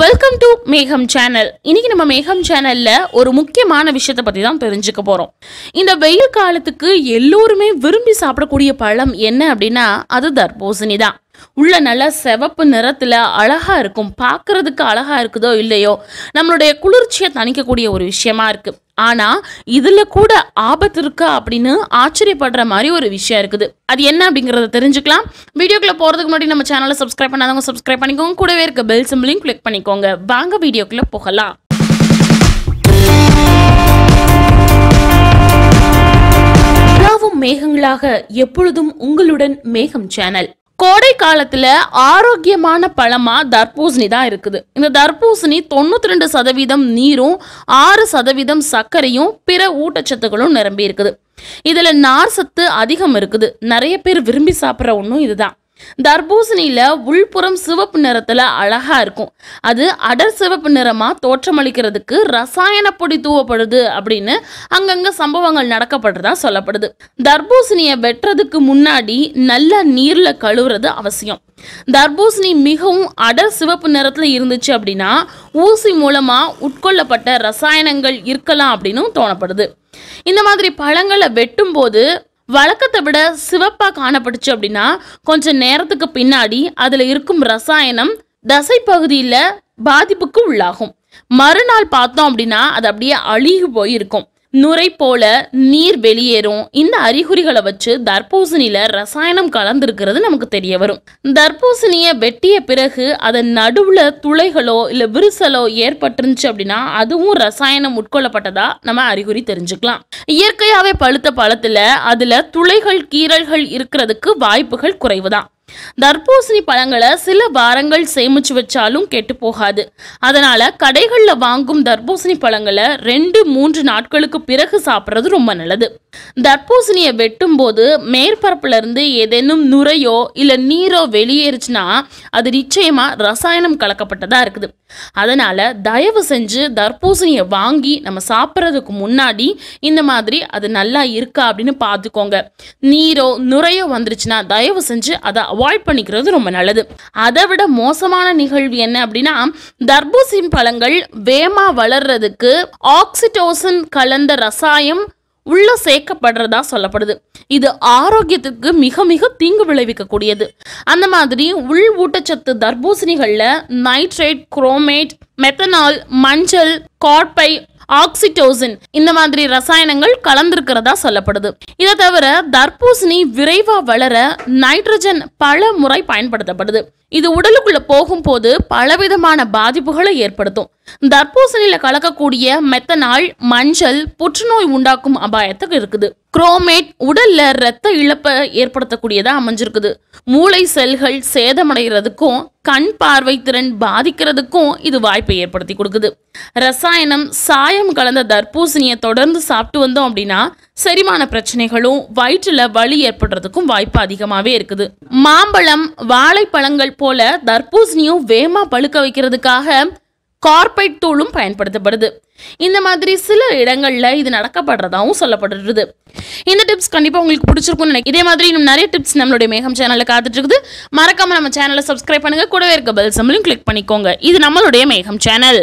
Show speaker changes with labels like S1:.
S1: welcome to மேகம் channel இன்னைக்கு நம்ம மேகம் சேனல்ல ஒரு முக்கியமான விஷயத்தை பத்தி தான் தெரிஞ்சுக்க போறோம் இந்த வெயில் காலத்துக்கு எல்லோருமே விரும்பி சாப்பிடக்கூடிய பழம் என்ன அப்படின்னா அது தர்பூசணி தான் உள்ள நல்லா சிவப்பு நிறத்தில் அழகாக இருக்கும் பார்க்குறதுக்கு அழகாக இருக்குதோ இல்லையோ நம்மளுடைய குளிர்ச்சியை தணிக்கக்கூடிய ஒரு விஷயமா இருக்குது ஆனால் இதில் கூட ஆபத்து இருக்கா அப்படின்னு ஆச்சரியப்படுற மாதிரி ஒரு விஷயம் இருக்குது அது என்ன அப்படிங்கிறத தெரிஞ்சுக்கலாம் வீடியோக்குள்ளே போகிறதுக்கு முன்னாடி நம்ம சேனலை சப்ஸ்கிரைப் பண்ணாதவங்க சப்ஸ்கிரைப் பண்ணிக்கோங்க கூடவே இருக்க பெல் சிம்பிளையும் கிளிக் பண்ணிக்கோங்க வாங்க வீடியோக்குள்ளே போகலாம் மேகங்களாக எப்பொழுதும் உங்களுடன் மேகம் சேனல் கோடை காலத்தில் ஆரோக்கியமான பழமாக தர்பூசணி தான் இருக்குது இந்த தர்பூசணி தொண்ணூற்றி ரெண்டு சதவீதம் நீரும் ஆறு சதவீதம் சர்க்கரையும் பிற ஊட்டச்சத்துகளும் நிரம்பி இருக்குது இதில் நார் சத்து அதிகம் இருக்குது நிறைய பேர் விரும்பி சாப்பிட்ற ஒன்றும் இதுதான் தர்பூசணியில் உள்புறம் சிவப்பு நிறத்தில் அழகாக இருக்கும் அது அடர் சிவப்பு நிறமாக தோற்றமளிக்கிறதுக்கு ரசாயன பொடி தூவப்படுது அப்படின்னு அங்கங்கே சம்பவங்கள் நடக்கப்படுறதா சொல்லப்படுது தர்பூசணியை வெட்டுறதுக்கு முன்னாடி நல்ல நீரில் கழுவுறது அவசியம் தர்பூசணி மிகவும் அடர் சிவப்பு நிறத்தில் இருந்துச்சு அப்படின்னா ஊசி மூலமாக உட்கொள்ளப்பட்ட ரசாயனங்கள் இருக்கலாம் அப்படின்னு தோணப்படுது இந்த மாதிரி பழங்களை வெட்டும்போது வழக்கத்தை விட சிவப்பாக காணப்பட்டுச்சு அப்படின்னா கொஞ்சம் நேரத்துக்கு பின்னாடி அதில் இருக்கும் ரசாயனம் தசை பகுதியில் பாதிப்புக்கு உள்ளாகும் மறுநாள் பார்த்தோம் அப்படின்னா அது அப்படியே அழுகி போயிருக்கும் நுரை போல நீர் வெளியேறும் இந்த அறிகுறிகளை வச்சு தர்பூசணியில ரசாயனம் கலந்துருக்கிறது நமக்கு தெரிய வரும் தர்பூசணிய வெட்டிய பிறகு அதன் நடுவுல துளைகளோ இல்ல விரிசலோ ஏற்பட்டுருந்துச்சு அப்படின்னா அதுவும் ரசாயனம் உட்கொள்ளப்பட்டதா நம்ம அறிகுறி தெரிஞ்சுக்கலாம் இயற்கையாவே பழுத்த பழத்துல அதுல துளைகள் கீரல்கள் இருக்கிறதுக்கு வாய்ப்புகள் குறைவுதான் தர்பூசணி பழங்களை சில வாரங்கள் சேமிச்சு வச்சாலும் கெட்டு போகாது அதனால கடைகளில் வாங்கும் தர்பூசணி பழங்களை ரெண்டு மூன்று நாட்களுக்கு பிறகு சாப்பிட்றது ரொம்ப நல்லது தர்பூசணியை வெட்டும் போது மேற்பரப்புல இருந்து ஏதேனும் நுரையோ இல்லை நீரோ வெளியேறுச்சுன்னா அது நிச்சயமா ரசாயனம் கலக்கப்பட்டதா இருக்குது அதனால தயவு செஞ்சு தர்பூசணியை வாங்கி நம்ம சாப்பிட்றதுக்கு முன்னாடி இந்த மாதிரி அது நல்லா இருக்கா அப்படின்னு பார்த்துக்கோங்க நீரோ நுரையோ வந்துருச்சுன்னா தயவு செஞ்சு அதை அவாய்ட் பண்ணிக்கிறது ரொம்ப நல்லது அதை விட மோசமான நிகழ்வு என்ன அப்படின்னா தர்பூசணி பழங்கள் வேமா வளர்றதுக்கு ஆக்சிடோசன் கலந்த ரசாயம் உள்ள சேர்க்கப்படுறதா சொல்லப்படுது இது ஆரோக்கியத்துக்கு மிக மிக தீங்கு விளைவிக்கக்கூடியது அந்த மாதிரி உள் ஊட்டச்சத்து தர்பூசணிகளில் நைட்ரேட் குரோமேட் மெத்தனால் மஞ்சள் கார்பை ஆக்சிடோசின் இந்த மாதிரி ரசாயனங்கள் கலந்திருக்கிறதா சொல்லப்படுது இதை தவிர தர்பூசணி விரைவா வளர நைட்ரஜன் பல முறை பயன்படுத்தப்படுது இது உடலுக்குள்ள போகும்போது பலவிதமான பாதிப்புகளை ஏற்படுத்தும் தர்பூசணியில் கலக்கக்கூடிய மெத்தனால் மஞ்சள் புற்றுநோய் உண்டாக்கும் அபாயத்துக்கு இருக்குது குரோமேட் உடல்ல ரத்த இழப்பை ஏற்படுத்தக்கூடியதா அமைஞ்சிருக்குது மூளை செல்கள் சேதமடைகிறதுக்கும் கண் பார்வை திறன் பாதிக்கிறதுக்கும் இது வாய்ப்பை ஏற்படுத்தி கொடுக்குது ரசாயனம் சாயம் கலந்த தர்பூசணியை தொடர்ந்து சாப்பிட்டு வந்தோம் அப்படின்னா செரிமான பிரச்சனைகளும் வயிற்றில் வலி ஏற்படுறதுக்கும் வாய்ப்பு அதிகமாகவே இருக்குது மாம்பழம் வாழைப்பழங்கள் போல தர்பூசணியும் வேமா பழுக்க வைக்கிறதுக்காக கார்பைட் தூளும் பயன்படுத்தப்படுது இந்த மாதிரி சில இடங்களில் இது நடக்கப்படுறதாகவும் சொல்லப்படுறது இந்த டிப்ஸ் கண்டிப்பாக உங்களுக்கு பிடிச்சிருக்கும்னு நினைக்கிறேன் இதே மாதிரி இன்னும் நிறைய டிப்ஸ் நம்மளுடைய மேகம் சேனலில் காத்துட்டு இருக்குது மறக்காமல் நம்ம சேனலை சப்ஸ்கிரைப் பண்ணுங்கள் கூடவே இருக்க பெல் சம்பளையும் கிளிக் பண்ணிக்கோங்க இது நம்மளுடைய மேகம் சேனல்